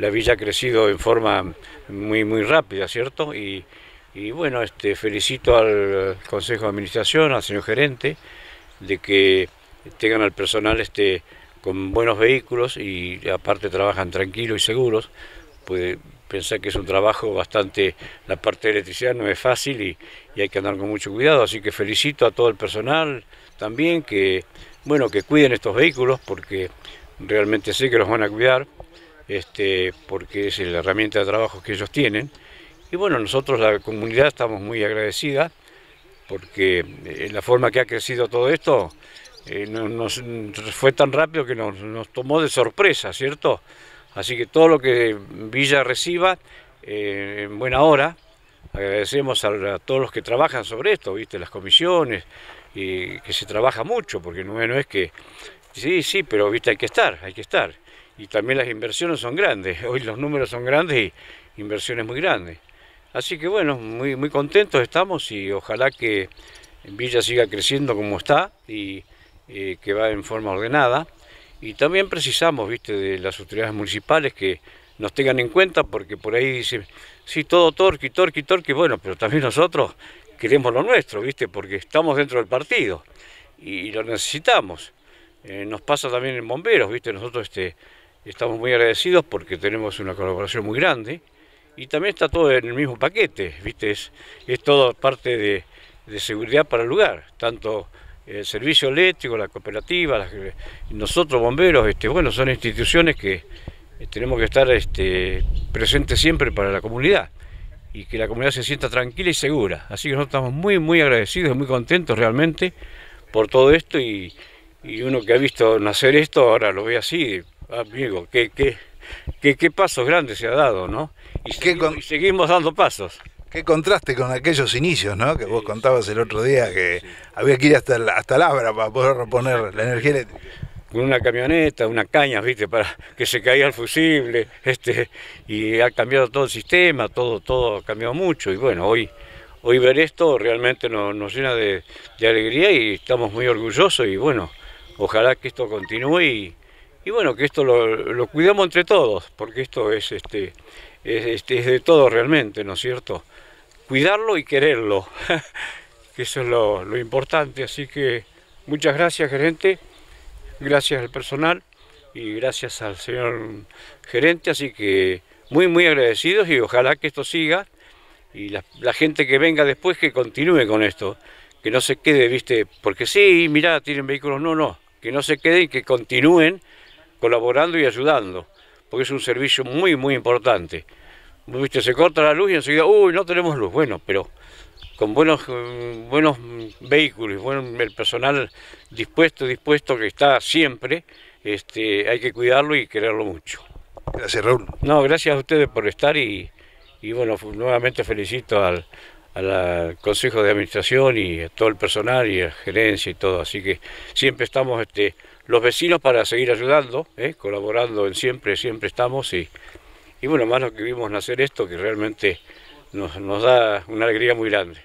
La villa ha crecido en forma muy, muy rápida, ¿cierto? Y, bueno, este, felicito al Consejo de Administración, al señor gerente, de que tengan al personal este, con buenos vehículos y aparte trabajan tranquilos y seguros. Puede pensar que es un trabajo bastante, la parte de electricidad no es fácil y, hay que andar con mucho cuidado, así que felicito a todo el personal también que, bueno, que cuiden estos vehículos porque realmente sé que los van a cuidar este, porque es la herramienta de trabajo que ellos tienen. Y bueno, nosotros la comunidad estamos muy agradecida porque eh, la forma que ha crecido todo esto eh, nos, mm, fue tan rápido que nos, tomó de sorpresa, ¿cierto? Así que todo lo que Villa reciba, eh, en buena hora, agradecemos a, todos los que trabajan sobre esto, ¿viste? Las comisiones, y que se trabaja mucho, porque no, no es que, sí, sí, pero, ¿viste? Hay que estar, hay que estar y también las inversiones son grandes. Hoy los números son grandes y inversiones muy grandes. Así que bueno, muy, muy contentos estamos y ojalá que Villa siga creciendo como está y eh, que va en forma ordenada. Y también precisamos, viste, de las autoridades municipales que nos tengan en cuenta porque por ahí dicen, sí, todo torque torqui, torque bueno, pero también nosotros queremos lo nuestro, viste, porque estamos dentro del partido y, lo necesitamos. Eh, nos pasa también en bomberos, viste, nosotros este, Estamos muy agradecidos porque tenemos una colaboración muy grande y también está todo en el mismo paquete, ¿viste? Es, es todo parte de, seguridad para el lugar, tanto el servicio eléctrico, la cooperativa, nosotros bomberos, este, bueno, son instituciones que eh, tenemos que estar este, presentes siempre para la comunidad y que la comunidad se sienta tranquila y segura. Así que nosotros estamos muy, muy agradecidos, muy contentos realmente por todo esto y uno que ha visto nacer esto ahora lo ve así, amigo, qué, qué, qué, pasos grandes se ha dado, ¿no? Y seguimos, seguimos dando pasos. Qué contraste con aquellos inicios, ¿no? Que vos contabas el otro día que había que ir hasta, hasta Labra para poder reponer la energía eléctrica. Con una camioneta, una caña, viste, para que se caía el fusible, este, y ha cambiado todo el sistema, todo, todo ha cambiado mucho. Y bueno, hoy, hoy ver esto realmente nos, llena de, de alegría y estamos muy orgullosos y bueno, ojalá que esto continúe y, y bueno, que esto lo, cuidamos entre todos, porque esto es, este, este de todo realmente, ¿no es cierto? Cuidarlo y quererlo, que eso es lo, importante, así que muchas gracias gerente, gracias al personal y gracias al señor gerente, así que muy muy agradecidos y ojalá que esto siga y la, gente que venga después que continúe con esto, que no se quede, viste, porque sí, mirá, tienen vehículos, no, no, que no se queden, que continúen colaborando y ayudando, porque es un servicio muy, muy importante. ¿Viste? Se corta la luz y enseguida, uy, no tenemos luz. Bueno, pero con buenos, mm, buenos mm, vehículos, bueno, el personal dispuesto, dispuesto que está siempre, este, hay que cuidarlo y quererlo mucho. Gracias, Raúl. No, gracias a ustedes por estar y bueno, nuevamente felicito al, al consejo de administración y a todo el personal y a la gerencia y todo. Así que siempre estamos este, los vecinos para seguir ayudando, ¿eh? colaborando en siempre, siempre estamos. Y, bueno, más lo que vimos nacer esto que realmente nos, nos da una alegría muy grande.